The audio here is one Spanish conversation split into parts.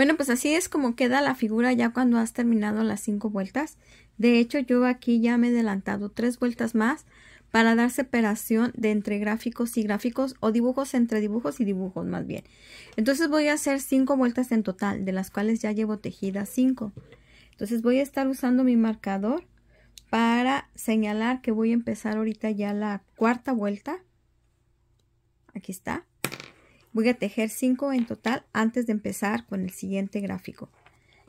Bueno, pues así es como queda la figura ya cuando has terminado las cinco vueltas. De hecho, yo aquí ya me he adelantado tres vueltas más para dar separación de entre gráficos y gráficos o dibujos entre dibujos y dibujos más bien. Entonces voy a hacer cinco vueltas en total, de las cuales ya llevo tejidas cinco. Entonces voy a estar usando mi marcador para señalar que voy a empezar ahorita ya la cuarta vuelta. Aquí está. Voy a tejer 5 en total antes de empezar con el siguiente gráfico.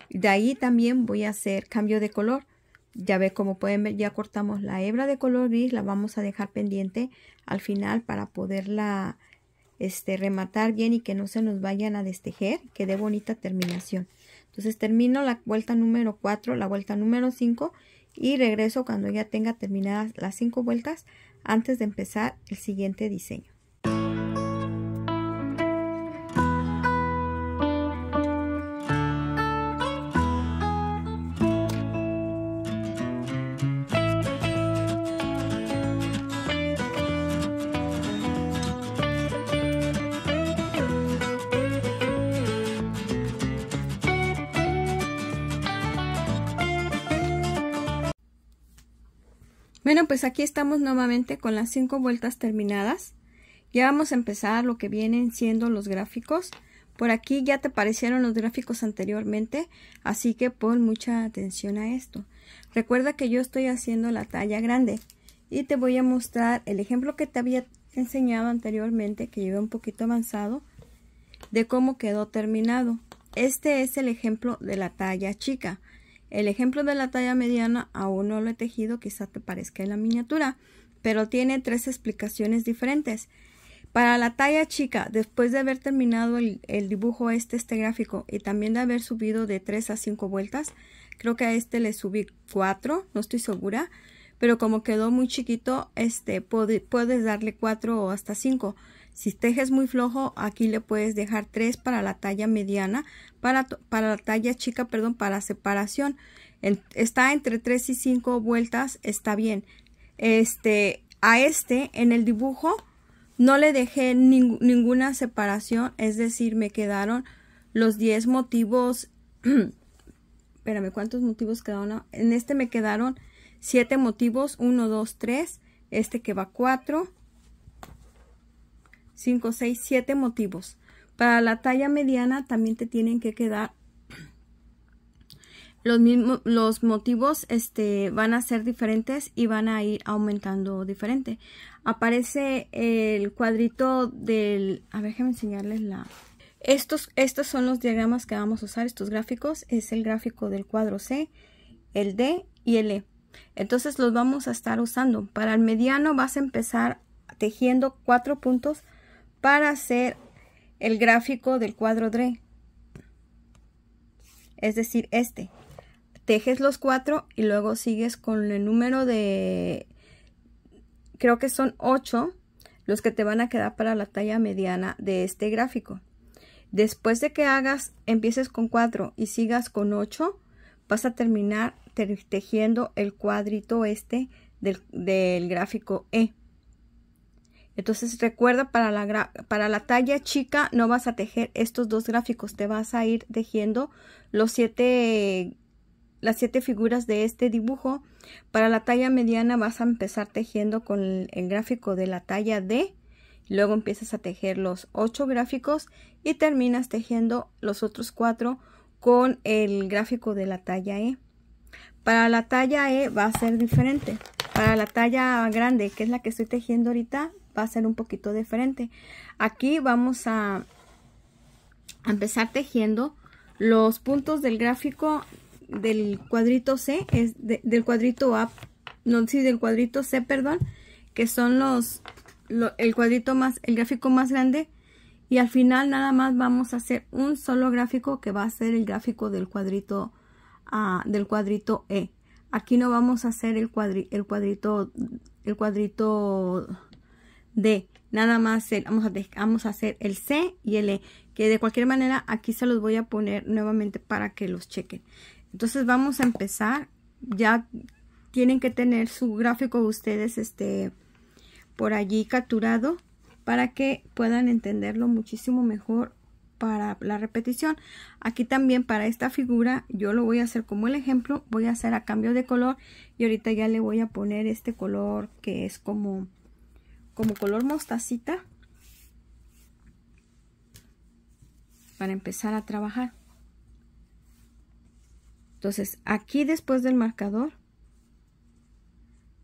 De ahí también voy a hacer cambio de color. Ya ve como pueden ver, ya cortamos la hebra de color gris, la vamos a dejar pendiente al final para poderla este, rematar bien y que no se nos vayan a destejer, que dé bonita terminación. Entonces termino la vuelta número 4, la vuelta número 5 y regreso cuando ya tenga terminadas las 5 vueltas antes de empezar el siguiente diseño. Bueno, pues aquí estamos nuevamente con las cinco vueltas terminadas. Ya vamos a empezar lo que vienen siendo los gráficos. Por aquí ya te aparecieron los gráficos anteriormente, así que pon mucha atención a esto. Recuerda que yo estoy haciendo la talla grande y te voy a mostrar el ejemplo que te había enseñado anteriormente, que lleva un poquito avanzado, de cómo quedó terminado. Este es el ejemplo de la talla chica. El ejemplo de la talla mediana aún no lo he tejido, quizá te parezca en la miniatura, pero tiene tres explicaciones diferentes. Para la talla chica, después de haber terminado el, dibujo este, este gráfico y también de haber subido de tres a cinco vueltas, creo que a este le subí cuatro, no estoy segura, pero como quedó muy chiquito, este puedes darle cuatro o hasta cinco. Si tejes muy flojo, aquí le puedes dejar 3 para la talla mediana, para, para la talla chica, perdón, para separación. está entre 3 y 5 vueltas, está bien. Este, a este, en el dibujo, no le dejé ninguna separación, es decir, me quedaron los 10 motivos. espérame, ¿cuántos motivos quedaron? En este me quedaron 7 motivos, 1, 2, 3, este que va 4, 5, 6, 7 motivos. Para la talla mediana también te tienen que quedar los mismos los motivos este van a ser diferentes y van a ir aumentando diferente. Aparece el cuadrito del a ver, déjenme enseñarles la estos, estos son los diagramas que vamos a usar, estos gráficos. Es el gráfico del cuadro C, el D y el E. Entonces los vamos a estar usando. Para el mediano vas a empezar tejiendo cuatro puntos para hacer el gráfico del cuadro D, Es decir, este. Tejes los cuatro y luego sigues con el número de... Creo que son 8 los que te van a quedar para la talla mediana de este gráfico. Después de que hagas, empieces con 4 y sigas con 8, vas a terminar tejiendo el cuadrito este del, del gráfico E. Entonces recuerda, para la, para la talla chica no vas a tejer estos dos gráficos, te vas a ir tejiendo los siete, las siete figuras de este dibujo. Para la talla mediana vas a empezar tejiendo con el, el gráfico de la talla D, luego empiezas a tejer los ocho gráficos y terminas tejiendo los otros cuatro con el gráfico de la talla E. Para la talla E va a ser diferente. Para la talla grande, que es la que estoy tejiendo ahorita, va a ser un poquito diferente. Aquí vamos a, empezar tejiendo los puntos del gráfico del cuadrito C, es del cuadrito A, no, sí, del cuadrito C, perdón, que son los, el cuadrito más, el gráfico más grande. Y al final nada más vamos a hacer un solo gráfico que va a ser el gráfico del cuadrito, del cuadrito E. Aquí no vamos a hacer el, cuadri, el cuadrito, el cuadrito de Nada más el, vamos a, vamos a hacer el C y el E, que de cualquier manera aquí se los voy a poner nuevamente para que los chequen. Entonces vamos a empezar, ya tienen que tener su gráfico ustedes este, por allí capturado para que puedan entenderlo muchísimo mejor para la repetición. Aquí también para esta figura yo lo voy a hacer como el ejemplo, voy a hacer a cambio de color y ahorita ya le voy a poner este color que es como como color mostacita para empezar a trabajar. Entonces, aquí después del marcador,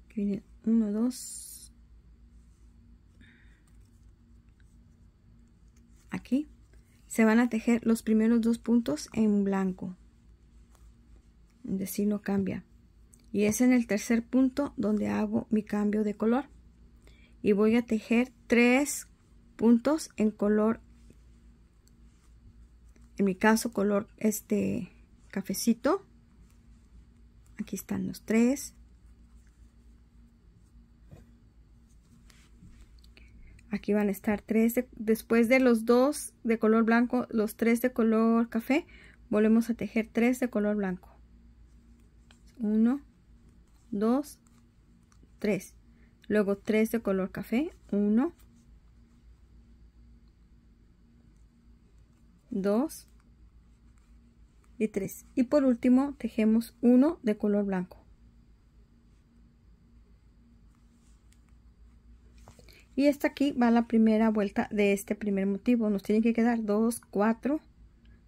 que viene 1, 2, aquí, se van a tejer los primeros dos puntos en blanco. Es decir, no cambia. Y es en el tercer punto donde hago mi cambio de color y voy a tejer tres puntos en color en mi caso color este cafecito aquí están los tres aquí van a estar tres después de los dos de color blanco los tres de color café volvemos a tejer tres de color blanco uno dos tres luego 3 de color café, 1, 2 y 3. Y por último tejemos 1 de color blanco. Y hasta aquí va la primera vuelta de este primer motivo. Nos tienen que quedar 2, 4,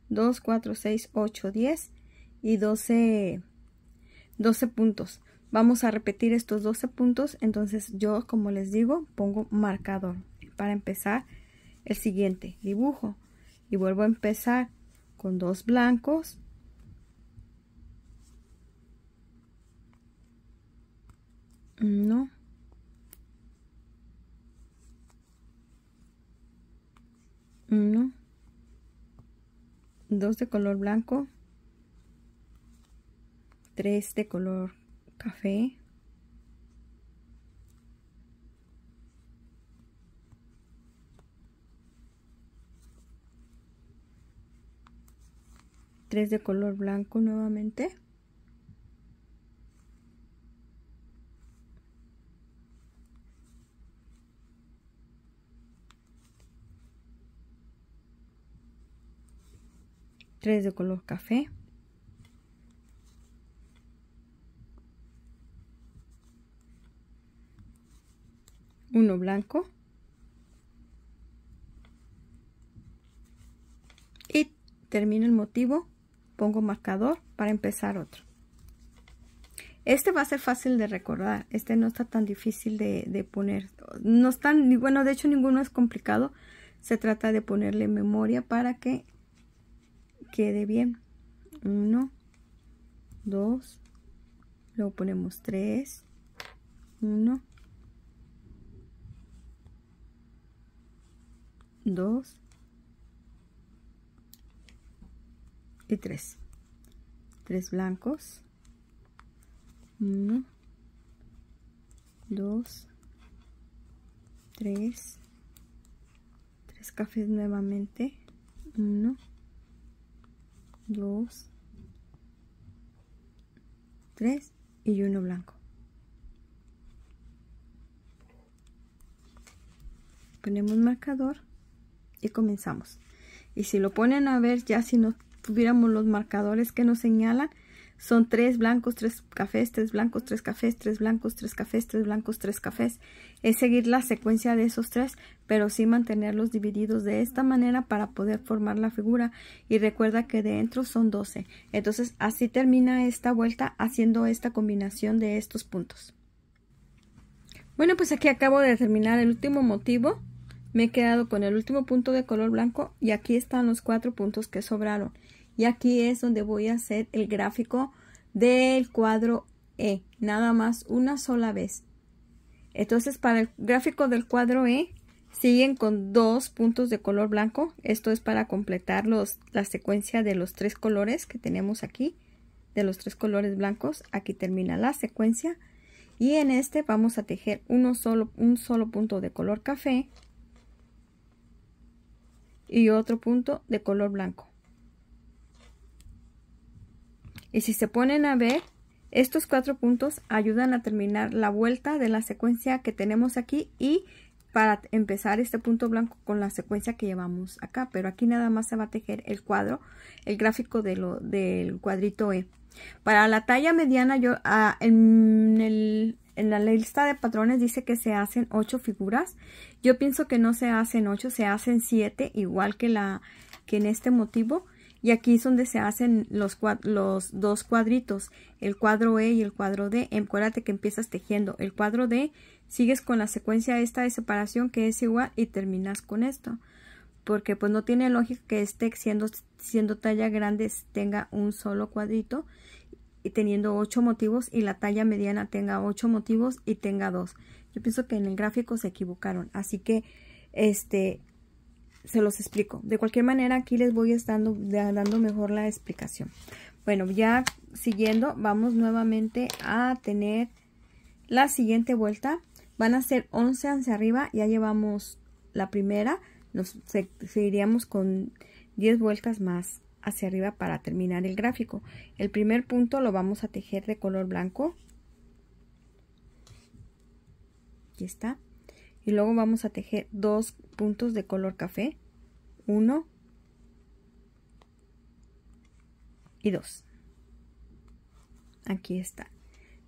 2, 4, 6, 8, 10 y 12, 12 puntos. Vamos a repetir estos 12 puntos, entonces yo, como les digo, pongo marcador para empezar el siguiente dibujo. Y vuelvo a empezar con dos blancos. no Dos de color blanco. Tres de color café. Tres de color blanco nuevamente. Tres de color café. uno blanco y termino el motivo pongo marcador para empezar otro este va a ser fácil de recordar este no está tan difícil de, poner no están ni bueno de hecho ninguno es complicado se trata de ponerle memoria para que quede bien uno dos luego ponemos tres uno 2 y 3 3 blancos 1 2 3 3 cafés nuevamente 1 2 3 y uno blanco ponemos marcador y comenzamos. Y si lo ponen a ver ya si no tuviéramos los marcadores que nos señalan, son tres blancos, tres cafés, tres blancos, tres cafés, tres blancos, tres cafés, tres blancos, tres cafés. Es seguir la secuencia de esos tres, pero sí mantenerlos divididos de esta manera para poder formar la figura. Y recuerda que dentro son 12. Entonces así termina esta vuelta haciendo esta combinación de estos puntos. Bueno, pues aquí acabo de terminar el último motivo me he quedado con el último punto de color blanco y aquí están los cuatro puntos que sobraron y aquí es donde voy a hacer el gráfico del cuadro E nada más una sola vez entonces para el gráfico del cuadro E siguen con dos puntos de color blanco esto es para completar la secuencia de los tres colores que tenemos aquí de los tres colores blancos aquí termina la secuencia y en este vamos a tejer uno solo, un solo punto de color café y otro punto de color blanco. Y si se ponen a ver, estos cuatro puntos ayudan a terminar la vuelta de la secuencia que tenemos aquí y para empezar este punto blanco con la secuencia que llevamos acá. Pero aquí nada más se va a tejer el cuadro, el gráfico de lo, del cuadrito E. Para la talla mediana, yo ah, en el en la lista de patrones dice que se hacen ocho figuras. Yo pienso que no se hacen ocho se hacen siete igual que, la, que en este motivo. Y aquí es donde se hacen los, los dos cuadritos, el cuadro E y el cuadro D. Acuérdate que empiezas tejiendo el cuadro D, sigues con la secuencia esta de separación que es igual y terminas con esto. Porque pues no tiene lógica que este siendo, siendo talla grande tenga un solo cuadrito y teniendo ocho motivos y la talla mediana tenga ocho motivos y tenga dos. Yo pienso que en el gráfico se equivocaron, así que este se los explico. De cualquier manera aquí les voy estando dando mejor la explicación. Bueno, ya siguiendo, vamos nuevamente a tener la siguiente vuelta. Van a ser 11 hacia arriba, ya llevamos la primera, nos seguiríamos con 10 vueltas más hacia arriba para terminar el gráfico. El primer punto lo vamos a tejer de color blanco. y está. Y luego vamos a tejer dos puntos de color café. Uno y dos. Aquí está.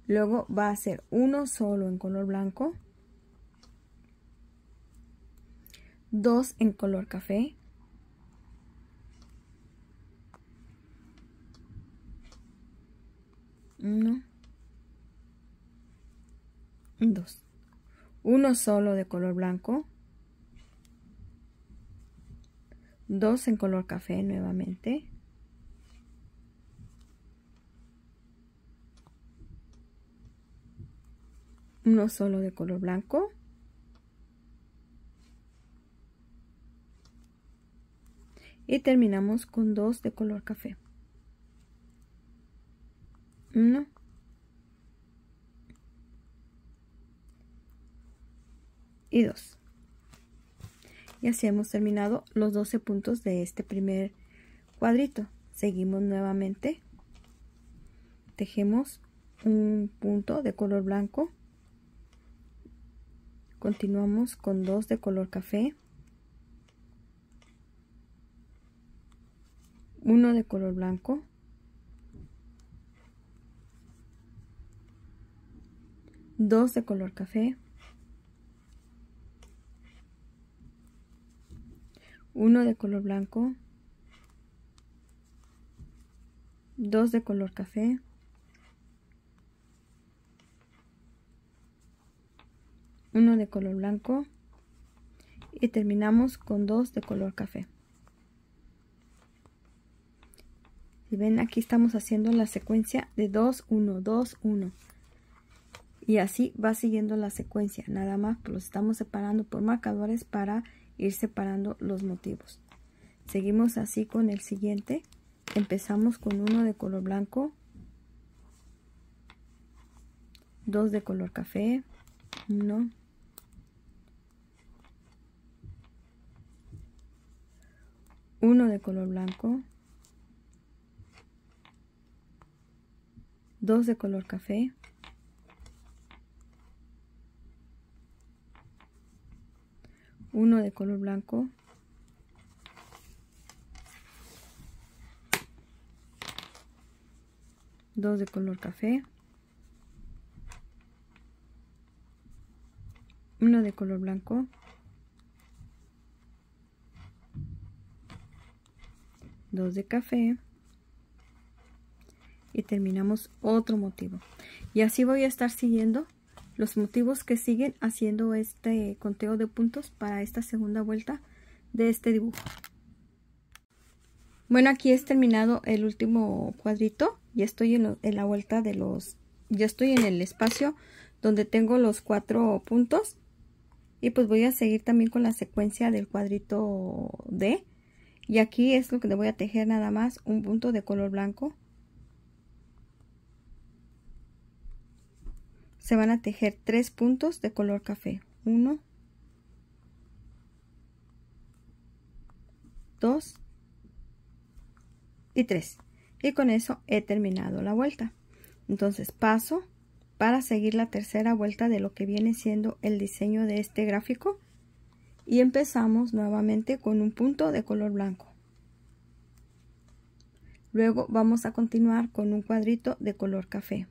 Luego va a ser uno solo en color blanco. Dos en color café. dos uno solo de color blanco dos en color café nuevamente uno solo de color blanco y terminamos con dos de color café uno y 2. Y así hemos terminado los 12 puntos de este primer cuadrito. Seguimos nuevamente. Tejemos un punto de color blanco. Continuamos con dos de color café. Uno de color blanco. Dos de color café. uno de color blanco, dos de color café, uno de color blanco y terminamos con dos de color café. Y ven aquí estamos haciendo la secuencia de 2, 1, 2, 1. Y así va siguiendo la secuencia, nada más los estamos separando por marcadores para ir separando los motivos. Seguimos así con el siguiente. Empezamos con uno de color blanco, dos de color café, uno, uno de color blanco, dos de color café, uno de color blanco dos de color café uno de color blanco dos de café y terminamos otro motivo y así voy a estar siguiendo los motivos que siguen haciendo este conteo de puntos para esta segunda vuelta de este dibujo. Bueno, aquí es terminado el último cuadrito. Ya estoy en, la vuelta de los... Ya estoy en el espacio donde tengo los cuatro puntos. Y pues voy a seguir también con la secuencia del cuadrito D. Y aquí es lo que le voy a tejer nada más un punto de color blanco se van a tejer tres puntos de color café uno, dos y tres y con eso he terminado la vuelta entonces paso para seguir la tercera vuelta de lo que viene siendo el diseño de este gráfico y empezamos nuevamente con un punto de color blanco luego vamos a continuar con un cuadrito de color café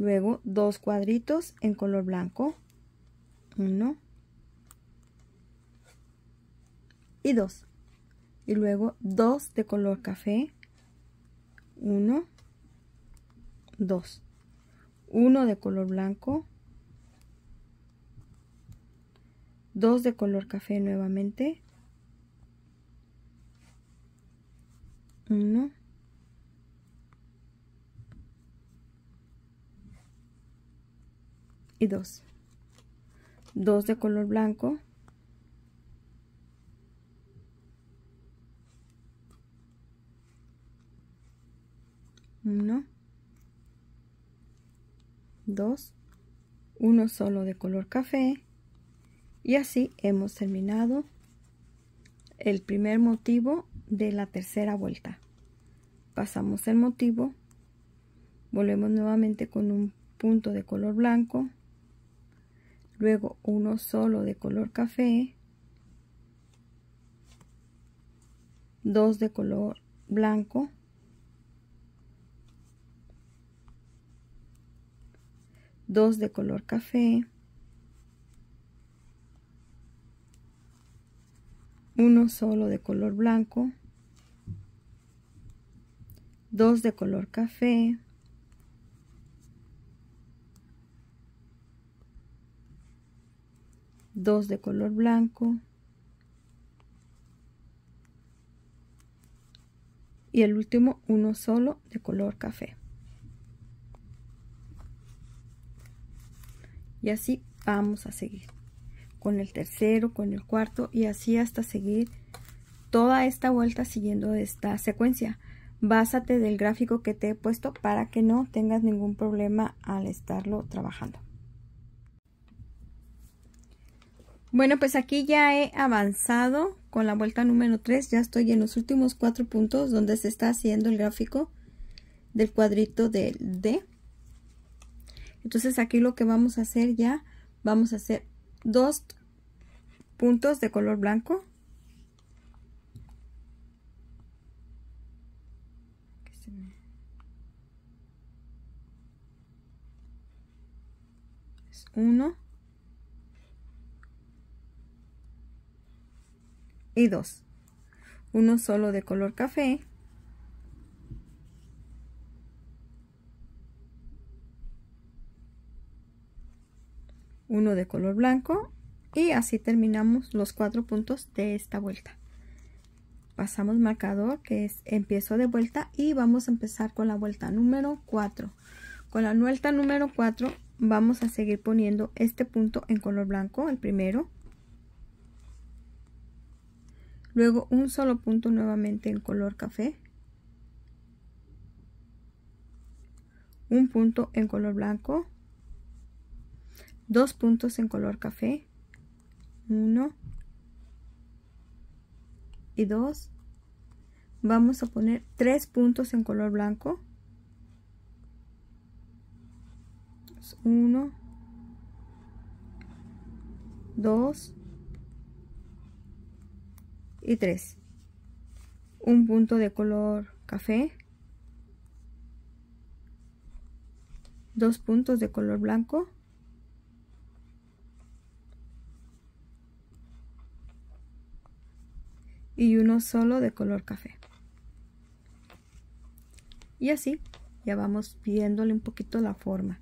Luego dos cuadritos en color blanco. Uno. Y dos. Y luego dos de color café. Uno. Dos. Uno de color blanco. Dos de color café nuevamente. Uno. y 2. 2 de color blanco. Uno, dos, uno solo de color café y así hemos terminado el primer motivo de la tercera vuelta. Pasamos el motivo, volvemos nuevamente con un punto de color blanco, luego uno solo de color café, dos de color blanco, dos de color café, uno solo de color blanco, dos de color café, dos de color blanco y el último uno solo de color café y así vamos a seguir con el tercero con el cuarto y así hasta seguir toda esta vuelta siguiendo esta secuencia básate del gráfico que te he puesto para que no tengas ningún problema al estarlo trabajando Bueno, pues aquí ya he avanzado con la vuelta número 3. Ya estoy en los últimos cuatro puntos donde se está haciendo el gráfico del cuadrito del D. Entonces aquí lo que vamos a hacer ya, vamos a hacer dos puntos de color blanco. es Uno. y dos. Uno solo de color café. Uno de color blanco. Y así terminamos los cuatro puntos de esta vuelta. Pasamos marcador que es empiezo de vuelta y vamos a empezar con la vuelta número 4. Con la vuelta número 4 vamos a seguir poniendo este punto en color blanco, el primero luego un solo punto nuevamente en color café un punto en color blanco dos puntos en color café uno y dos vamos a poner tres puntos en color blanco uno dos y 3 un punto de color café dos puntos de color blanco y uno solo de color café y así ya vamos pidiéndole un poquito la forma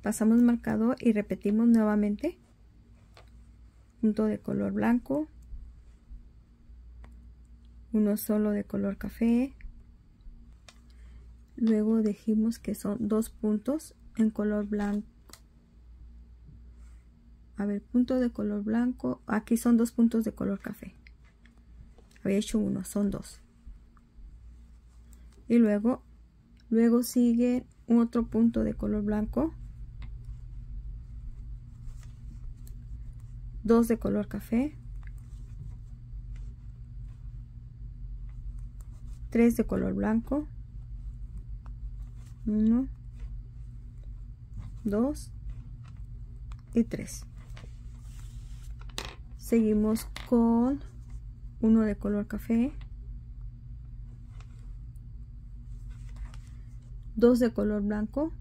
pasamos marcador y repetimos nuevamente punto de color blanco uno solo de color café luego dijimos que son dos puntos en color blanco a ver punto de color blanco aquí son dos puntos de color café había hecho uno son dos y luego luego sigue otro punto de color blanco dos de color café 3 de color blanco 1 2 y 3 seguimos con uno de color café 2 de color blanco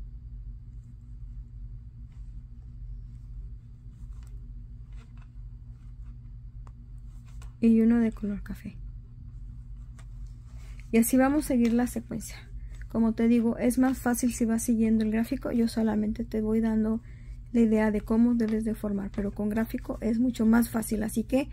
y uno de color café y así vamos a seguir la secuencia. Como te digo, es más fácil si vas siguiendo el gráfico. Yo solamente te voy dando la idea de cómo debes de formar, pero con gráfico es mucho más fácil. Así que,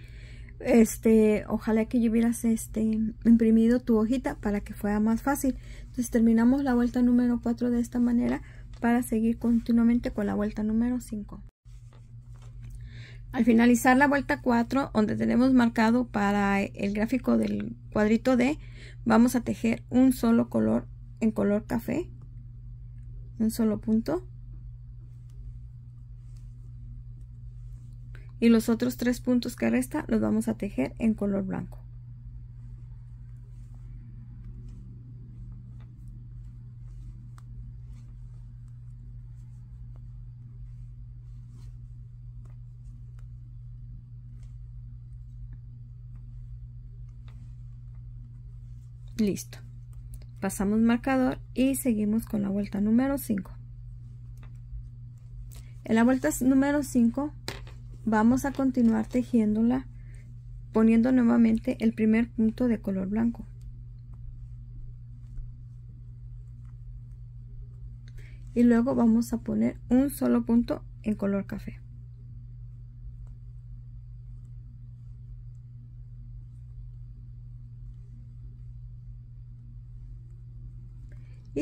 este, ojalá que yo hubieras este, imprimido tu hojita para que fuera más fácil. Entonces terminamos la vuelta número 4 de esta manera para seguir continuamente con la vuelta número 5. Al finalizar la vuelta 4, donde tenemos marcado para el gráfico del cuadrito D, vamos a tejer un solo color en color café, un solo punto. Y los otros tres puntos que resta los vamos a tejer en color blanco. listo pasamos marcador y seguimos con la vuelta número 5 en la vuelta número 5 vamos a continuar tejiéndola poniendo nuevamente el primer punto de color blanco y luego vamos a poner un solo punto en color café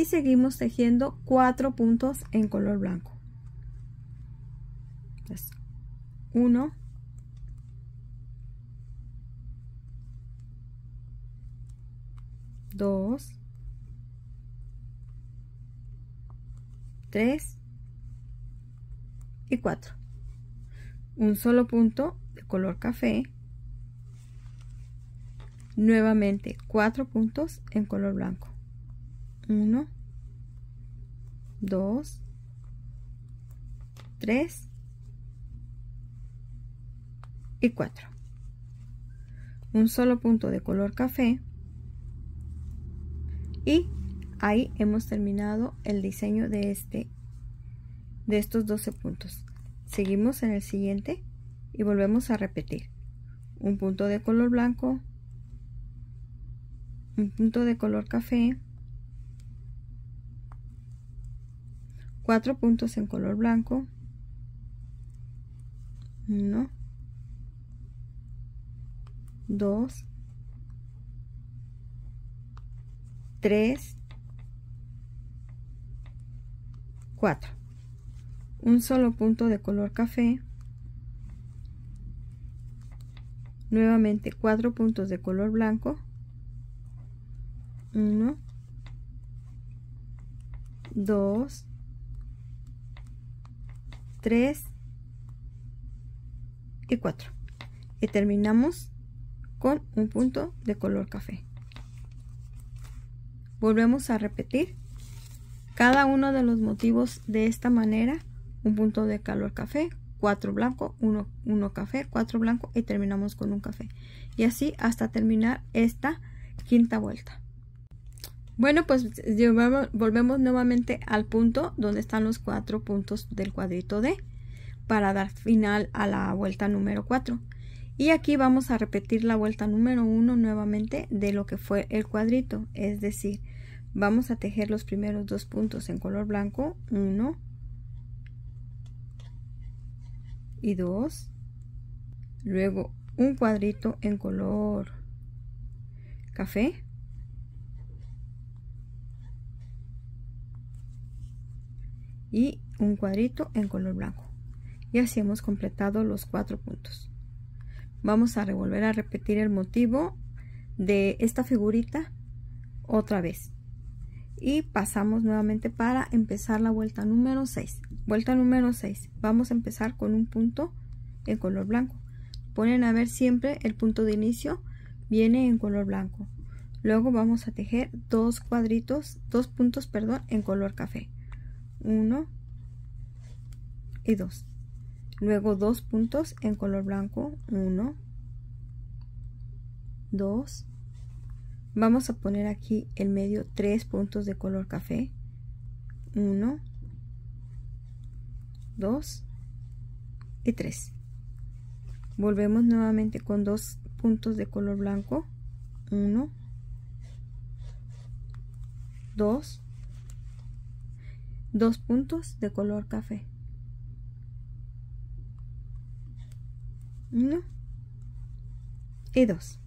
y seguimos tejiendo cuatro puntos en color blanco. uno, dos, tres y cuatro. Un solo punto de color café. Nuevamente cuatro puntos en color blanco. 1, 2, 3 y 4. Un solo punto de color café. Y ahí hemos terminado el diseño de este de estos 12 puntos. Seguimos en el siguiente y volvemos a repetir. Un punto de color blanco, un punto de color café, cuatro puntos en color blanco, uno, dos, tres, cuatro, un solo punto de color café, nuevamente cuatro puntos de color blanco, uno, dos, 3 y 4 y terminamos con un punto de color café volvemos a repetir cada uno de los motivos de esta manera un punto de color café 4 blanco 1 café 4 blanco y terminamos con un café y así hasta terminar esta quinta vuelta bueno, pues volvemos nuevamente al punto donde están los cuatro puntos del cuadrito D para dar final a la vuelta número 4. Y aquí vamos a repetir la vuelta número 1 nuevamente de lo que fue el cuadrito, es decir, vamos a tejer los primeros dos puntos en color blanco, 1 y 2, luego un cuadrito en color café y un cuadrito en color blanco y así hemos completado los cuatro puntos vamos a volver a repetir el motivo de esta figurita otra vez y pasamos nuevamente para empezar la vuelta número 6 vuelta número 6 vamos a empezar con un punto en color blanco ponen a ver siempre el punto de inicio viene en color blanco luego vamos a tejer dos cuadritos dos puntos perdón en color café 1 y 2 luego dos puntos en color blanco 1 2 vamos a poner aquí el medio tres puntos de color café 1 2 y 3 volvemos nuevamente con dos puntos de color blanco 1 2 dos puntos de color café. Uno y dos.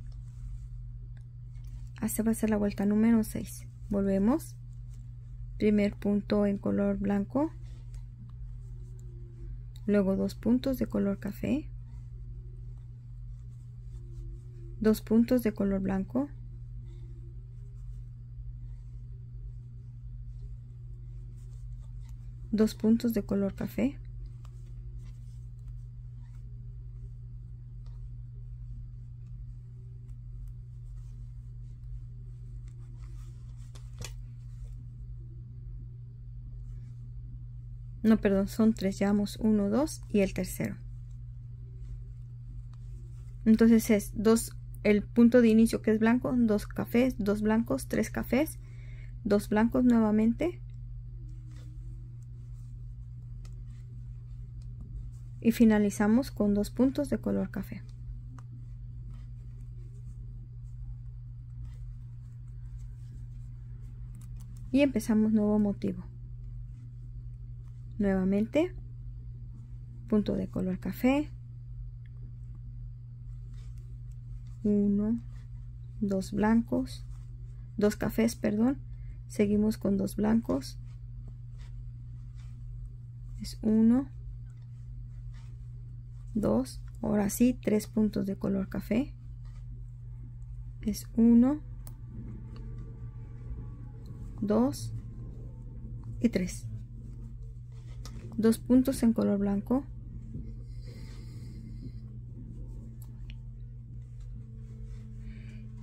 Así va a ser la vuelta número 6. Volvemos. Primer punto en color blanco. Luego dos puntos de color café. Dos puntos de color blanco. dos puntos de color café no perdón son tres llevamos uno dos y el tercero entonces es dos el punto de inicio que es blanco dos cafés dos blancos tres cafés dos blancos nuevamente y finalizamos con dos puntos de color café. Y empezamos nuevo motivo. Nuevamente, punto de color café. Uno, dos blancos, dos cafés, perdón. Seguimos con dos blancos. Es uno, 2, ahora sí, 3 puntos de color café. Es 1, 2 y 3. 2 puntos en color blanco.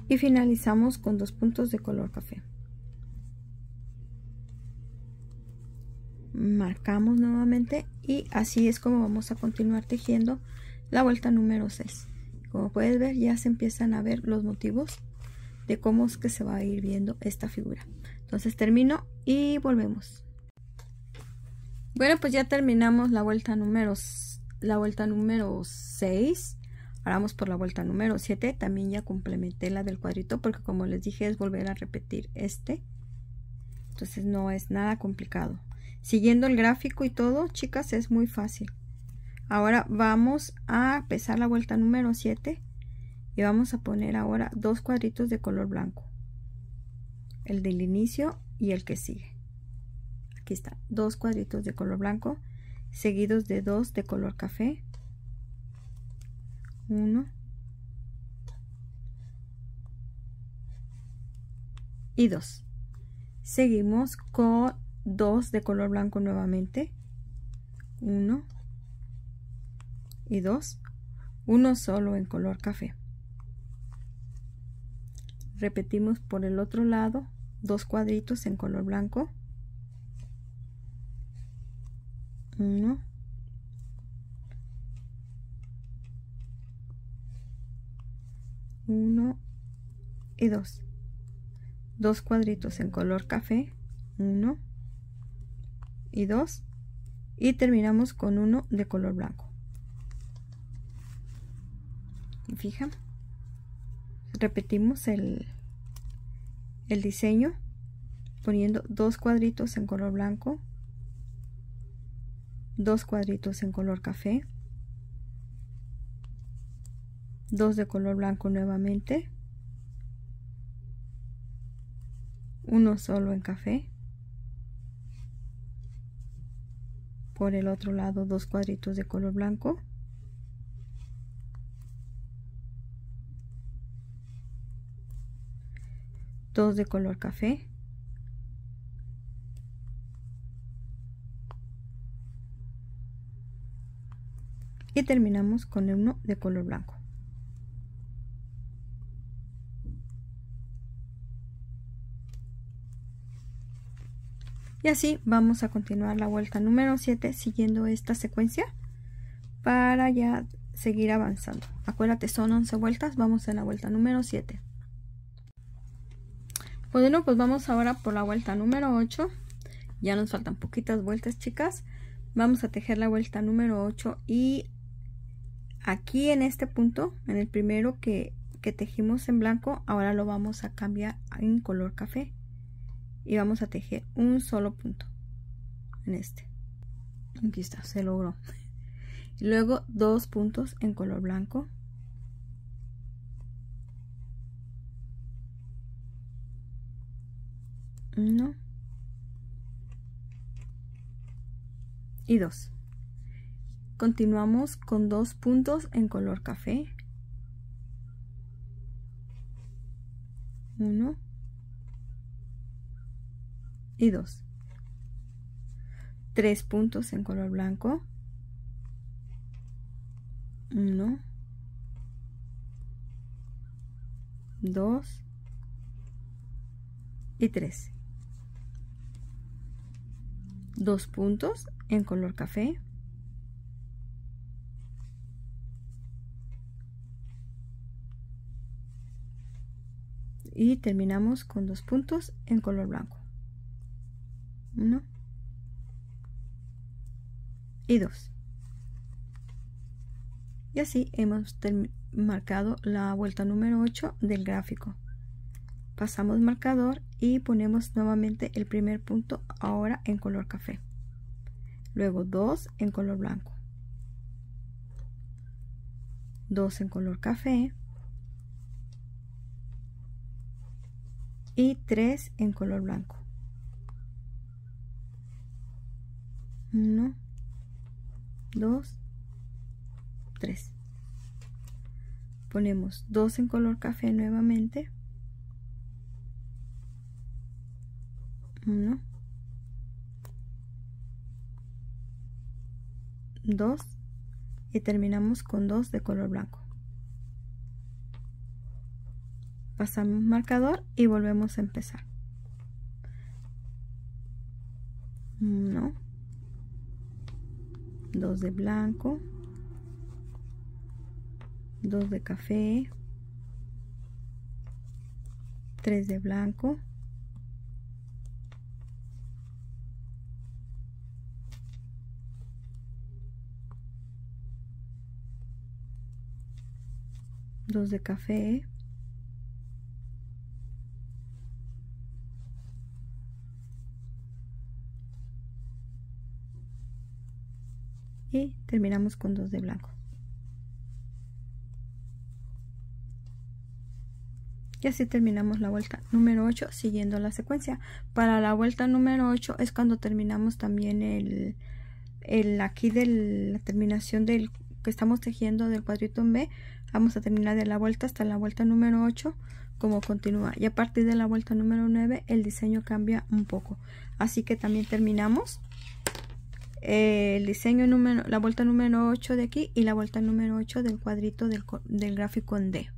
Y finalizamos con dos puntos de color café. marcamos nuevamente y así es como vamos a continuar tejiendo la vuelta número 6 como puedes ver ya se empiezan a ver los motivos de cómo es que se va a ir viendo esta figura entonces termino y volvemos bueno pues ya terminamos la vuelta número la vuelta número 6 ahora vamos por la vuelta número 7 también ya complementé la del cuadrito porque como les dije es volver a repetir este entonces no es nada complicado siguiendo el gráfico y todo, chicas, es muy fácil. Ahora vamos a empezar la vuelta número 7 y vamos a poner ahora dos cuadritos de color blanco. El del inicio y el que sigue. Aquí está, dos cuadritos de color blanco seguidos de dos de color café. Uno. Y dos. Seguimos con dos de color blanco nuevamente. Uno y dos. Uno solo en color café. Repetimos por el otro lado dos cuadritos en color blanco. Uno. Uno y dos. Dos cuadritos en color café. Uno y dos y terminamos con uno de color blanco fija repetimos el, el diseño poniendo dos cuadritos en color blanco dos cuadritos en color café dos de color blanco nuevamente uno solo en café por el otro lado dos cuadritos de color blanco dos de color café y terminamos con uno de color blanco Y así vamos a continuar la vuelta número 7 siguiendo esta secuencia para ya seguir avanzando. Acuérdate, son 11 vueltas, vamos a la vuelta número 7. Bueno, pues vamos ahora por la vuelta número 8. Ya nos faltan poquitas vueltas, chicas. Vamos a tejer la vuelta número 8 y aquí en este punto, en el primero que, que tejimos en blanco, ahora lo vamos a cambiar en color café y vamos a tejer un solo punto en este aquí está se logró y luego dos puntos en color blanco uno y dos continuamos con dos puntos en color café uno y 2 tres puntos en color blanco 1 2 y 3 dos puntos en color café y terminamos con dos puntos en color blanco 1 y 2 y así hemos marcado la vuelta número 8 del gráfico pasamos marcador y ponemos nuevamente el primer punto ahora en color café luego 2 en color blanco 2 en color café y 3 en color blanco 1, 2, 3. Ponemos 2 en color café nuevamente. 1, 2 y terminamos con 2 de color blanco. Pasamos marcador y volvemos a empezar. 1, 2 de blanco, 2 de café, 3 de blanco, 2 de café. terminamos con dos de blanco y así terminamos la vuelta número 8 siguiendo la secuencia para la vuelta número 8 es cuando terminamos también el, aquí de la terminación del que estamos tejiendo del cuadrito en B vamos a terminar de la vuelta hasta la vuelta número 8 como continúa y a partir de la vuelta número 9 el diseño cambia un poco así que también terminamos el diseño número, la vuelta número 8 de aquí y la vuelta número 8 del cuadrito del, del gráfico en D.